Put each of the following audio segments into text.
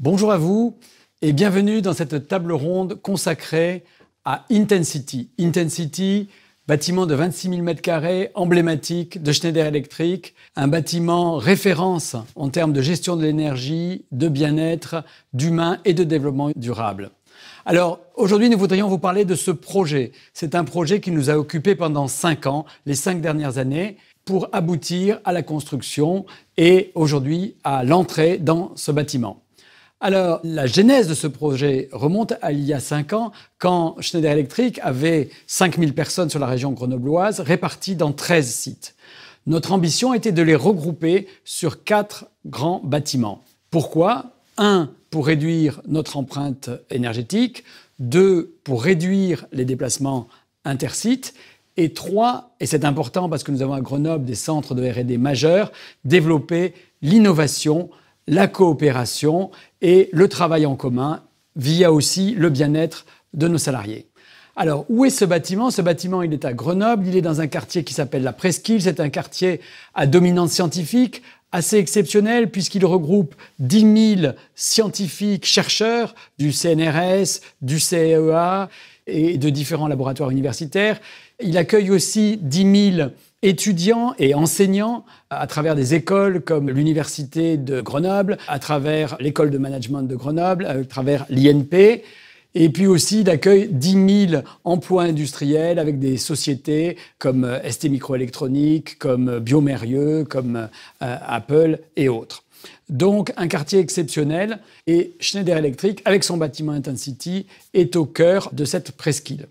Bonjour à vous et bienvenue dans cette table ronde consacrée à Intensity. Intensity, bâtiment de 26 000 m2 emblématique de Schneider Electric, un bâtiment référence en termes de gestion de l'énergie, de bien-être, d'humain et de développement durable. Alors aujourd'hui, nous voudrions vous parler de ce projet. C'est un projet qui nous a occupés pendant cinq ans, les cinq dernières années, pour aboutir à la construction et aujourd'hui à l'entrée dans ce bâtiment. Alors, la genèse de ce projet remonte à il y a cinq ans, quand Schneider Electric avait 5000 personnes sur la région grenobloise, réparties dans 13 sites. Notre ambition était de les regrouper sur quatre grands bâtiments. Pourquoi Un, pour réduire notre empreinte énergétique. Deux, pour réduire les déplacements intersites. Et trois, et c'est important parce que nous avons à Grenoble des centres de RD majeurs, développer l'innovation la coopération et le travail en commun via aussi le bien-être de nos salariés. Alors, où est ce bâtiment Ce bâtiment, il est à Grenoble, il est dans un quartier qui s'appelle la Presqu'île, c'est un quartier à dominante scientifique, assez exceptionnel puisqu'il regroupe 10 000 scientifiques, chercheurs du CNRS, du CEA et de différents laboratoires universitaires. Il accueille aussi 10 000 étudiants et enseignants à travers des écoles comme l'Université de Grenoble, à travers l'école de management de Grenoble, à travers l'INP, et puis aussi d'accueil 10 000 emplois industriels avec des sociétés comme euh, ST Microélectronique, comme euh, Biomérieux, comme euh, Apple et autres. Donc un quartier exceptionnel et Schneider Electric, avec son bâtiment Intensity, est au cœur de cette presqu'île.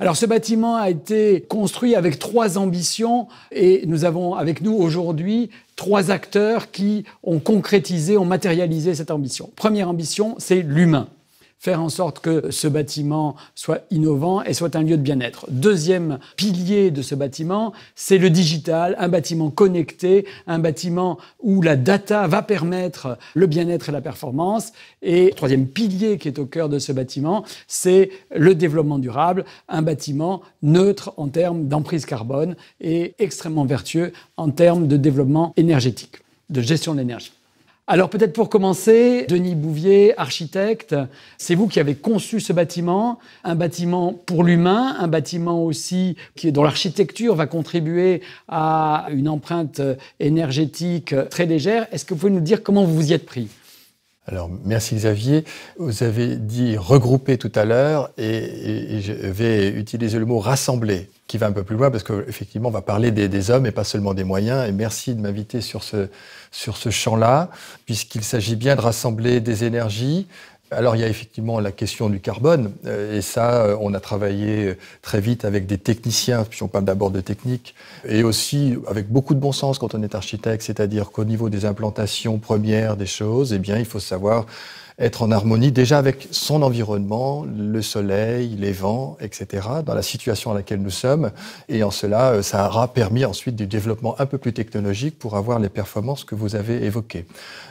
Alors ce bâtiment a été construit avec trois ambitions et nous avons avec nous aujourd'hui trois acteurs qui ont concrétisé, ont matérialisé cette ambition. Première ambition, c'est l'humain faire en sorte que ce bâtiment soit innovant et soit un lieu de bien-être. Deuxième pilier de ce bâtiment, c'est le digital, un bâtiment connecté, un bâtiment où la data va permettre le bien-être et la performance. Et troisième pilier qui est au cœur de ce bâtiment, c'est le développement durable, un bâtiment neutre en termes d'emprise carbone et extrêmement vertueux en termes de développement énergétique, de gestion de l'énergie. Alors peut-être pour commencer, Denis Bouvier, architecte, c'est vous qui avez conçu ce bâtiment, un bâtiment pour l'humain, un bâtiment aussi qui dont l'architecture va contribuer à une empreinte énergétique très légère. Est-ce que vous pouvez nous dire comment vous vous y êtes pris alors, merci Xavier. Vous avez dit regrouper tout à l'heure et, je vais utiliser le mot rassembler qui va un peu plus loin parce qu'effectivement, on va parler des, hommes et pas seulement des moyens. Et merci de m'inviter sur ce, sur ce champ-là, puisqu'il s'agit bien de rassembler des énergies, alors il y a effectivement la question du carbone, euh, et ça, euh, on a travaillé euh, très vite avec des techniciens, puis on parle d'abord de technique, et aussi avec beaucoup de bon sens quand on est architecte, c'est-à-dire qu'au niveau des implantations premières des choses, eh bien, il faut savoir être en harmonie déjà avec son environnement, le soleil, les vents, etc., dans la situation à laquelle nous sommes. Et en cela, euh, ça aura permis ensuite du développement un peu plus technologique pour avoir les performances que vous avez évoquées.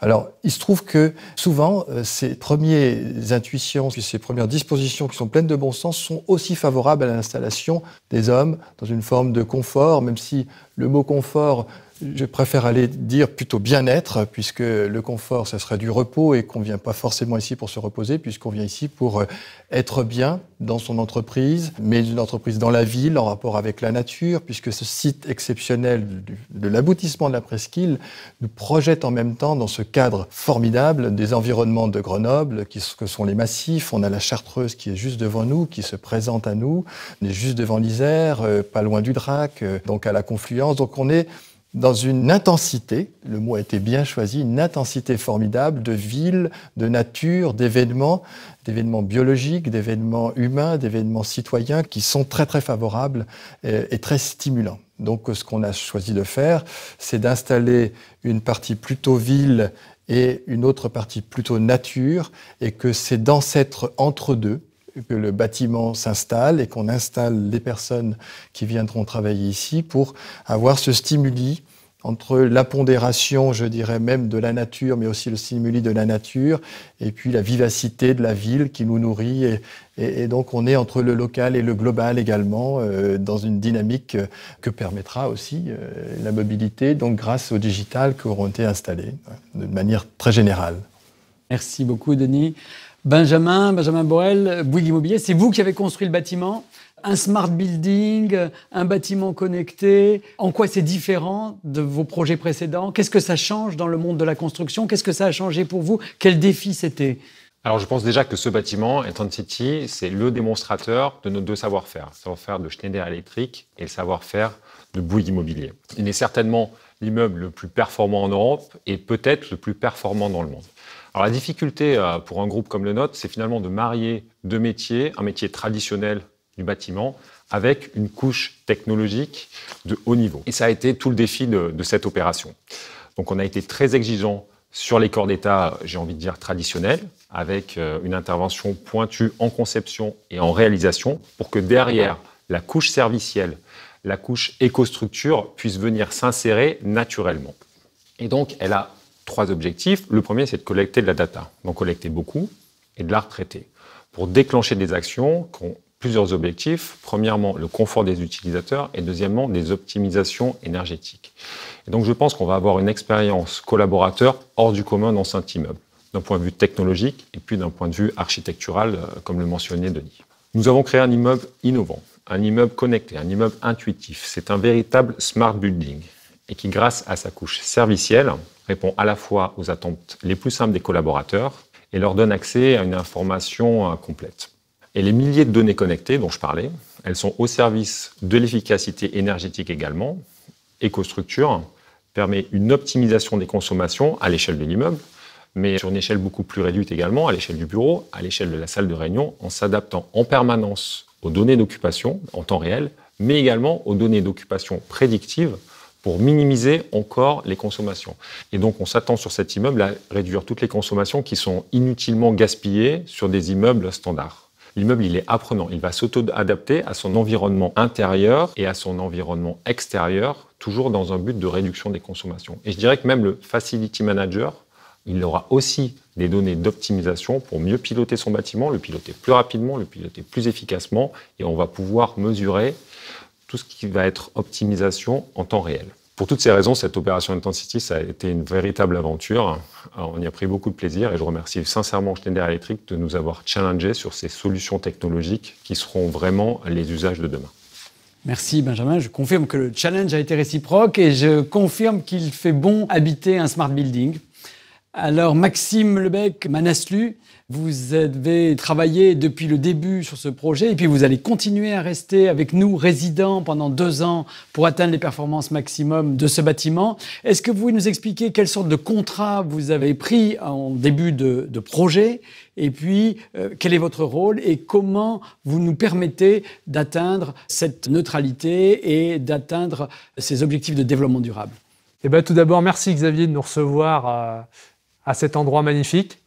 Alors, il se trouve que souvent, euh, ces premières intuitions, ces premières dispositions qui sont pleines de bon sens sont aussi favorables à l'installation des hommes dans une forme de confort, même si le mot confort je préfère aller dire plutôt bien-être, puisque le confort, ça serait du repos et qu'on ne vient pas forcément ici pour se reposer, puisqu'on vient ici pour euh, être bien dans son entreprise, mais une entreprise dans la ville, en rapport avec la nature, puisque ce site exceptionnel de l'aboutissement de la presqu'île nous projette en même temps dans ce cadre formidable des environnements de Grenoble, qui que sont les massifs. On a la Chartreuse qui est juste devant nous, qui se présente à nous. On est juste devant l'Isère, euh, pas loin du Drac, euh, donc à la confluence. Donc on est dans une intensité, le mot a été bien choisi, une intensité formidable de ville, de nature, d'événements, d'événements biologiques, d'événements humains, d'événements citoyens qui sont très très favorables euh, et, très stimulants. Donc ce qu'on a choisi de faire, c'est d'installer une partie plutôt ville et une autre partie plutôt nature, et que c'est dans entre-deux, que le bâtiment s'installe et qu'on installe les personnes qui viendront travailler ici pour avoir ce stimuli entre la pondération, je dirais même de la nature, mais aussi le stimuli de la nature, et puis la vivacité de la ville qui nous nourrit. Et, donc on est entre le local et le global également, euh, dans une dynamique euh, que permettra aussi euh, la mobilité, donc grâce au digital qui auront été installés, de manière très générale. Merci beaucoup, Denis. Benjamin, Benjamin Borel, Bouygues Immobilier, c'est vous qui avez construit le bâtiment, un smart building, un bâtiment connecté. En quoi c'est différent de vos projets précédents Qu'est-ce que ça change dans le monde de la construction Qu'est-ce que ça a changé pour vous Quel défi c'était alors, je pense déjà que ce bâtiment, Intent City, c'est le démonstrateur de nos deux savoir-faire, le savoir-faire de Schneider Electric et le savoir-faire de Bouygues Immobilier. Il est certainement l'immeuble le plus performant en Europe et peut-être le plus performant dans le monde la difficulté euh, pour un groupe comme le nôtre, c'est finalement de marier deux métiers, un métier traditionnel du bâtiment avec une couche technologique de haut niveau. Et ça a été tout le défi de, cette opération. Donc on a été très exigeant sur les corps d'État, j'ai envie de dire traditionnels, avec euh, une intervention pointue en conception et en réalisation, pour que derrière la couche servicielle, la couche écostructure puisse venir s'insérer naturellement. Et donc elle a trois objectifs. Le premier, c'est de collecter de la data, donc collecter beaucoup et de la retraiter. Pour déclencher des actions qui ont plusieurs objectifs. Premièrement, le confort des utilisateurs et deuxièmement, des optimisations énergétiques. Et donc, je pense qu'on va avoir une expérience collaborateur hors du commun dans cet immeuble, d'un point de vue technologique et puis d'un point de vue architectural, euh, comme le mentionnait Denis. Nous avons créé un immeuble innovant, un immeuble connecté, un immeuble intuitif. C'est un véritable smart building et qui, grâce à sa couche servicielle, répond à la fois aux attentes les plus simples des collaborateurs et leur donne accès à une information euh, complète. Et les milliers de données connectées dont je parlais, elles sont au service de l'efficacité énergétique également. EcoStructure permet une optimisation des consommations à l'échelle de l'immeuble, mais sur une échelle beaucoup plus réduite également, à l'échelle du bureau, à l'échelle de la salle de réunion, en s'adaptant en permanence aux données d'occupation en temps réel, mais également aux données d'occupation prédictives pour minimiser encore les consommations. Et donc, on s'attend sur cet immeuble à réduire toutes les consommations qui sont inutilement gaspillées sur des immeubles standards. L'immeuble, il est apprenant, il va s'auto-adapter à son environnement intérieur et à son environnement extérieur, toujours dans un but de réduction des consommations. Et je dirais que même le facility manager, il aura aussi des données d'optimisation pour mieux piloter son bâtiment, le piloter plus rapidement, le piloter plus efficacement, et on va pouvoir mesurer tout ce qui va être optimisation en temps réel. Pour toutes ces raisons, cette opération Intensity, ça a été une véritable aventure. on y a pris beaucoup de plaisir et je remercie sincèrement Schneider Electric de nous avoir challengé sur ces solutions technologiques qui seront vraiment les usages de demain. Merci Benjamin, je confirme que le challenge a été réciproque et je confirme qu'il fait bon habiter un smart building alors, Maxime Lebec, Manaslu, vous avez travaillé depuis le début sur ce projet et puis vous allez continuer à rester avec nous, résidents, pendant deux ans pour atteindre les performances maximum de ce bâtiment. Est-ce que vous pouvez nous expliquer quelle sorte de contrat vous avez pris en début de, projet et puis euh, quel est votre rôle et comment vous nous permettez d'atteindre cette neutralité et d'atteindre ces objectifs de développement durable eh bien, tout d'abord, merci Xavier de nous recevoir euh, à cet endroit magnifique.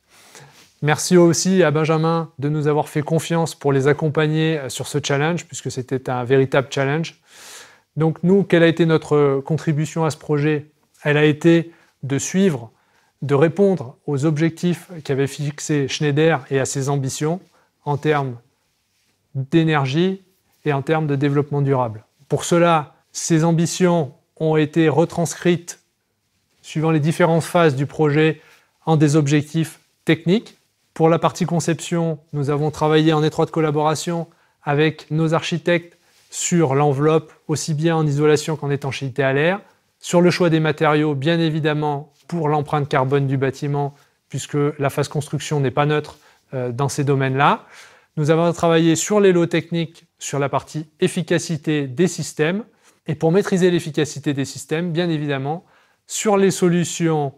Merci aussi à Benjamin de nous avoir fait confiance pour les accompagner euh, sur ce challenge, puisque c'était un véritable challenge. Donc nous, quelle a été notre contribution à ce projet Elle a été de suivre, de répondre aux objectifs qu'avait fixés Schneider et à ses ambitions en termes d'énergie et en termes de développement durable. Pour cela, ces ambitions ont été retranscrites suivant les différentes phases du projet en des objectifs techniques. Pour la partie conception, nous avons travaillé en étroite collaboration avec nos architectes sur l'enveloppe, aussi bien en isolation qu'en étanchéité à l'air, sur le choix des matériaux, bien évidemment, pour l'empreinte carbone du bâtiment, puisque la phase construction n'est pas neutre euh, dans ces domaines-là. Nous avons travaillé sur les lots techniques, sur la partie efficacité des systèmes, et pour maîtriser l'efficacité des systèmes, bien évidemment, sur les solutions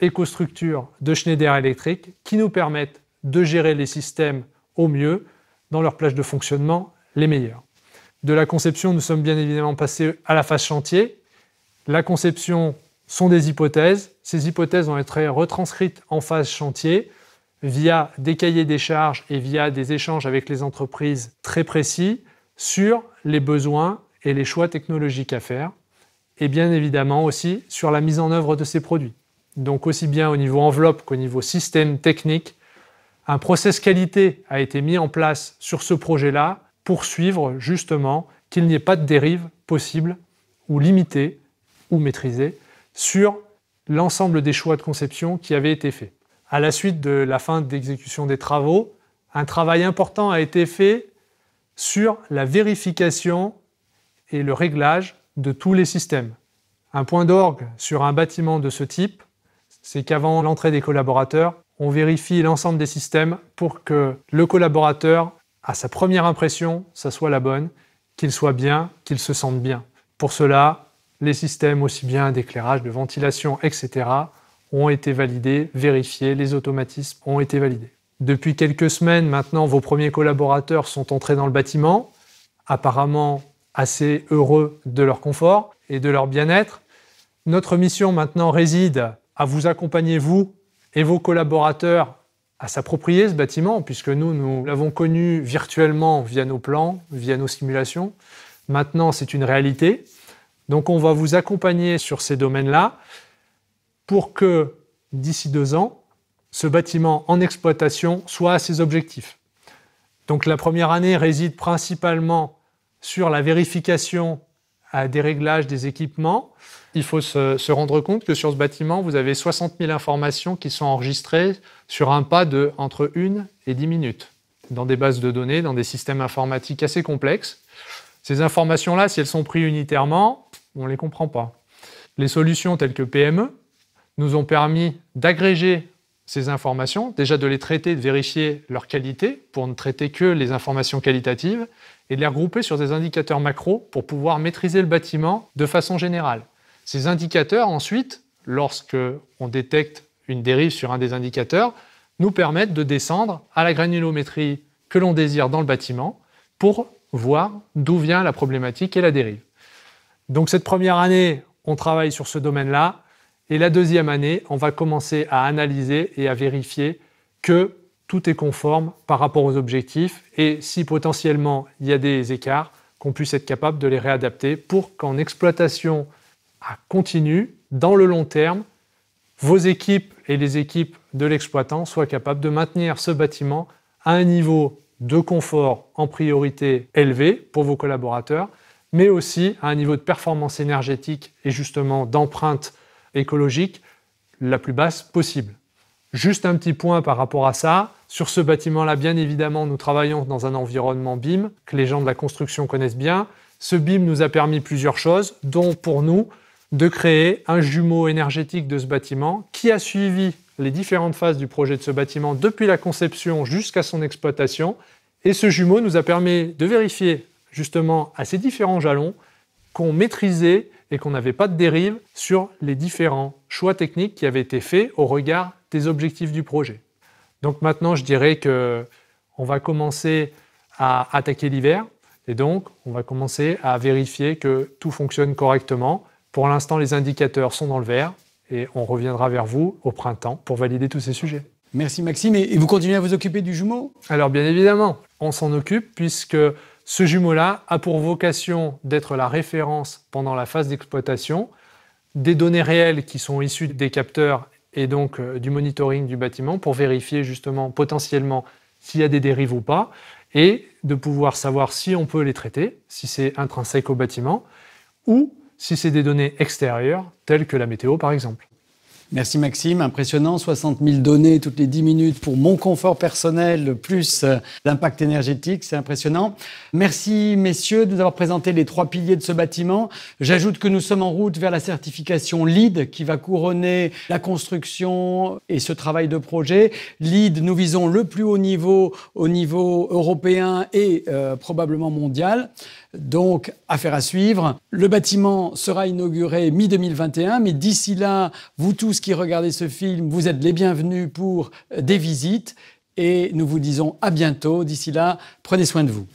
écostructures de Schneider Electric qui nous permettent de gérer les systèmes au mieux, dans leurs plages de fonctionnement les meilleures. De la conception, nous sommes bien évidemment passés à la phase chantier. La conception sont des hypothèses. Ces hypothèses vont être retranscrites en phase chantier via des cahiers des charges et via des échanges avec les entreprises très précis sur les besoins et les choix technologiques à faire, et bien évidemment aussi sur la mise en œuvre de ces produits donc aussi bien au niveau enveloppe qu'au niveau système technique. Un process qualité a été mis en place sur ce projet-là pour suivre justement qu'il n'y ait pas de dérive possible ou limitée ou maîtrisée sur l'ensemble des choix de conception qui avaient été faits. À la suite de la fin d'exécution des travaux, un travail important a été fait sur la vérification et le réglage de tous les systèmes. Un point d'orgue sur un bâtiment de ce type c'est qu'avant l'entrée des collaborateurs, on vérifie l'ensemble des systèmes pour que le collaborateur, à sa première impression, ça soit la bonne, qu'il soit bien, qu'il se sente bien. Pour cela, les systèmes aussi bien d'éclairage, de ventilation, etc., ont été validés, vérifiés, les automatismes ont été validés. Depuis quelques semaines maintenant, vos premiers collaborateurs sont entrés dans le bâtiment, apparemment assez heureux de leur confort et de leur bien-être. Notre mission maintenant réside à vous accompagner, vous et vos collaborateurs, à s'approprier ce bâtiment, puisque nous, nous l'avons connu virtuellement via nos plans, via nos simulations. Maintenant, c'est une réalité. Donc, on va vous accompagner sur ces domaines-là pour que, d'ici deux ans, ce bâtiment en exploitation soit à ses objectifs. Donc, la première année réside principalement sur la vérification à des réglages des équipements. Il faut se, rendre compte que sur ce bâtiment, vous avez 60 000 informations qui sont enregistrées sur un pas de entre 1 et 10 minutes, dans des bases de données, dans des systèmes informatiques assez complexes. Ces informations-là, si elles sont prises unitairement, on ne les comprend pas. Les solutions telles que PME nous ont permis d'agréger ces informations, déjà de les traiter, de vérifier leur qualité pour ne traiter que les informations qualitatives et de les regrouper sur des indicateurs macro pour pouvoir maîtriser le bâtiment de façon générale. Ces indicateurs, ensuite, lorsque on détecte une dérive sur un des indicateurs, nous permettent de descendre à la granulométrie que l'on désire dans le bâtiment pour voir d'où vient la problématique et la dérive. Donc cette première année, on travaille sur ce domaine-là. Et la deuxième année, on va commencer à analyser et à vérifier que tout est conforme par rapport aux objectifs et si potentiellement il y a des écarts, qu'on puisse être capable de les réadapter pour qu'en exploitation à continu, dans le long terme, vos équipes et les équipes de l'exploitant soient capables de maintenir ce bâtiment à un niveau de confort en priorité élevé pour vos collaborateurs, mais aussi à un niveau de performance énergétique et justement d'empreinte écologique la plus basse possible. Juste un petit point par rapport à ça. Sur ce bâtiment-là, bien évidemment, nous travaillons dans un environnement BIM que les gens de la construction connaissent bien. Ce BIM nous a permis plusieurs choses, dont pour nous de créer un jumeau énergétique de ce bâtiment qui a suivi les différentes phases du projet de ce bâtiment depuis la conception jusqu'à son exploitation. Et ce jumeau nous a permis de vérifier justement à ces différents jalons qu'on maîtrisait et qu'on n'avait pas de dérive sur les différents choix techniques qui avaient été faits au regard des objectifs du projet. Donc maintenant, je dirais que on va commencer à attaquer l'hiver et donc on va commencer à vérifier que tout fonctionne correctement. Pour l'instant, les indicateurs sont dans le vert et on reviendra vers vous au printemps pour valider tous ces sujets. Merci Maxime et vous continuez à vous occuper du jumeau Alors bien évidemment, on s'en occupe puisque ce jumeau-là a pour vocation d'être la référence pendant la phase d'exploitation des données réelles qui sont issues des capteurs et donc euh, du monitoring du bâtiment pour vérifier justement potentiellement s'il y a des dérives ou pas et de pouvoir savoir si on peut les traiter, si c'est intrinsèque au bâtiment ou si c'est des données extérieures telles que la météo par exemple. Merci Maxime, impressionnant, 60 000 données toutes les 10 minutes pour mon confort personnel, plus euh, l'impact énergétique, c'est impressionnant. Merci messieurs de nous avoir présenté les trois piliers de ce bâtiment. J'ajoute que nous sommes en route vers la certification LEED qui va couronner la construction et ce travail de projet. LEED, nous visons le plus haut niveau, au niveau européen et euh, probablement mondial. Donc, affaire à suivre. Le bâtiment sera inauguré mi-2021, mais d'ici là, vous tous qui regardez ce film, vous êtes les bienvenus pour des visites. Et nous vous disons à bientôt. D'ici là, prenez soin de vous.